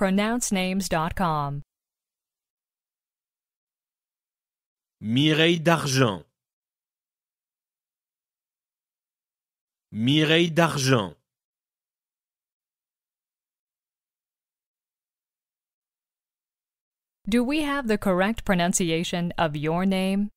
pronouncenames.com. Mireille d'Argent. Mireille d'Argent. Do we have the correct pronunciation of your name?